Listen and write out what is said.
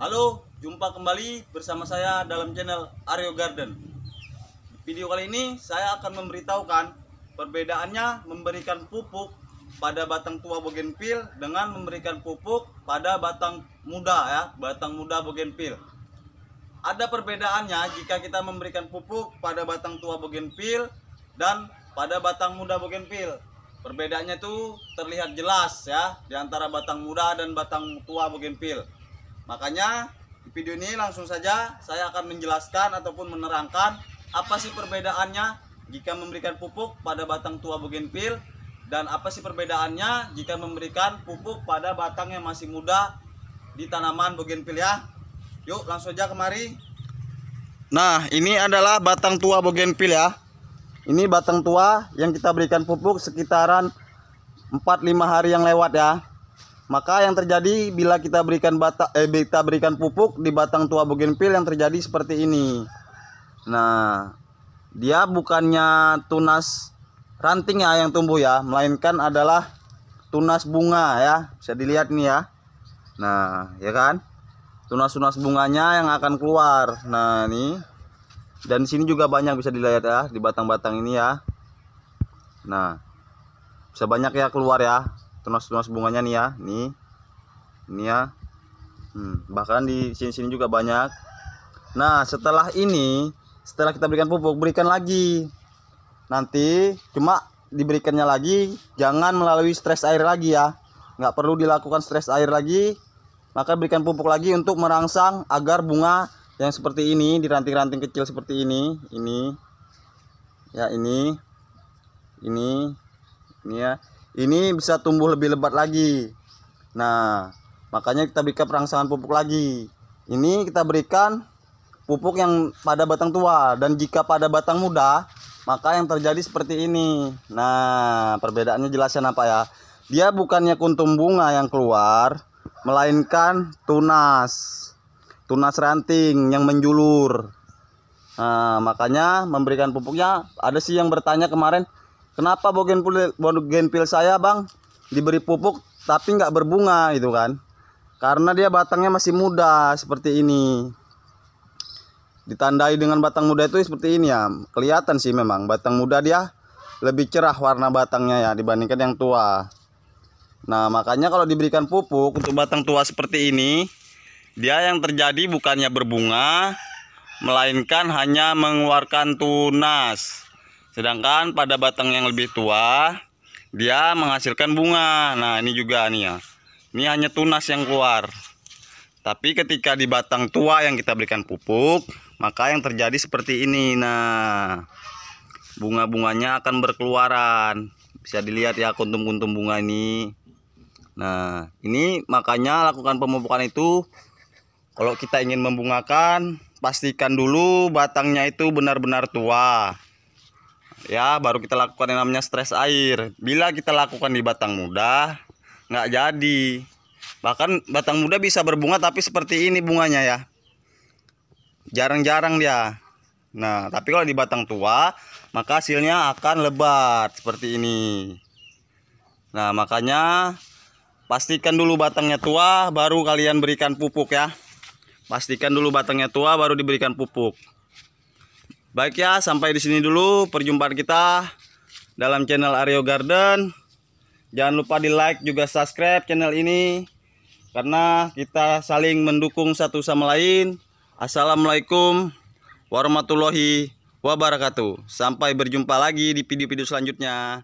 Halo, jumpa kembali bersama saya dalam channel Aryo Garden. video kali ini saya akan memberitahukan perbedaannya memberikan pupuk pada batang tua bougainville dengan memberikan pupuk pada batang muda ya, batang muda bougainville. Ada perbedaannya jika kita memberikan pupuk pada batang tua bougainville dan pada batang muda bougainville. Perbedaannya itu terlihat jelas ya di antara batang muda dan batang tua bougainville. Makanya di video ini langsung saja saya akan menjelaskan ataupun menerangkan apa sih perbedaannya jika memberikan pupuk pada batang tua bougainville dan apa sih perbedaannya jika memberikan pupuk pada batang yang masih muda di tanaman bougainville ya. Yuk langsung aja kemari. Nah, ini adalah batang tua bougainville ya. Ini batang tua yang kita berikan pupuk sekitaran 4-5 hari yang lewat ya. Maka yang terjadi bila kita berikan bata, eh, kita berikan pupuk di batang tua bougainville yang terjadi seperti ini. Nah, dia bukannya tunas ranting ya yang tumbuh ya, melainkan adalah tunas bunga ya. Bisa dilihat nih ya. Nah, ya kan? Tunas-tunas bunganya yang akan keluar. Nah, ini. Dan di sini juga banyak bisa dilihat ya di batang-batang ini ya. Nah, bisa banyak ya keluar ya Tunas-tunas bunganya nih ya nih ini ya hmm, bahkan di sini-sini juga banyak nah setelah ini setelah kita berikan pupuk berikan lagi nanti cuma diberikannya lagi jangan melalui stres air lagi ya nggak perlu dilakukan stres air lagi maka berikan pupuk lagi untuk merangsang agar bunga yang seperti ini di ranting-ranting kecil seperti ini ini ya ini ini ini ya ini bisa tumbuh lebih lebat lagi nah makanya kita berikan perangsangan pupuk lagi ini kita berikan pupuk yang pada batang tua dan jika pada batang muda maka yang terjadi seperti ini nah perbedaannya jelasnya apa ya dia bukannya kuntum bunga yang keluar melainkan tunas tunas ranting yang menjulur nah makanya memberikan pupuknya ada sih yang bertanya kemarin kenapa bougainville bougainville saya bang diberi pupuk tapi nggak berbunga itu kan karena dia batangnya masih muda seperti ini ditandai dengan batang muda itu seperti ini ya kelihatan sih memang batang muda dia lebih cerah warna batangnya ya dibandingkan yang tua nah makanya kalau diberikan pupuk untuk batang tua seperti ini dia yang terjadi bukannya berbunga melainkan hanya mengeluarkan tunas Sedangkan pada batang yang lebih tua dia menghasilkan bunga. Nah, ini juga nih ya. Ini hanya tunas yang keluar. Tapi ketika di batang tua yang kita berikan pupuk, maka yang terjadi seperti ini. Nah, bunga-bunganya akan berkeluaran. Bisa dilihat ya kuntum-kuntum bunga ini. Nah, ini makanya lakukan pemupukan itu kalau kita ingin membungakan, pastikan dulu batangnya itu benar-benar tua ya baru kita lakukan yang namanya stres air bila kita lakukan di batang muda nggak jadi bahkan batang muda bisa berbunga tapi seperti ini bunganya ya jarang-jarang dia nah tapi kalau di batang tua maka hasilnya akan lebat seperti ini nah makanya pastikan dulu batangnya tua baru kalian berikan pupuk ya pastikan dulu batangnya tua baru diberikan pupuk Baik ya, sampai di sini dulu perjumpaan kita dalam channel Aryo Garden. Jangan lupa di like juga subscribe channel ini. Karena kita saling mendukung satu sama lain. Assalamualaikum warahmatullahi wabarakatuh. Sampai berjumpa lagi di video-video selanjutnya.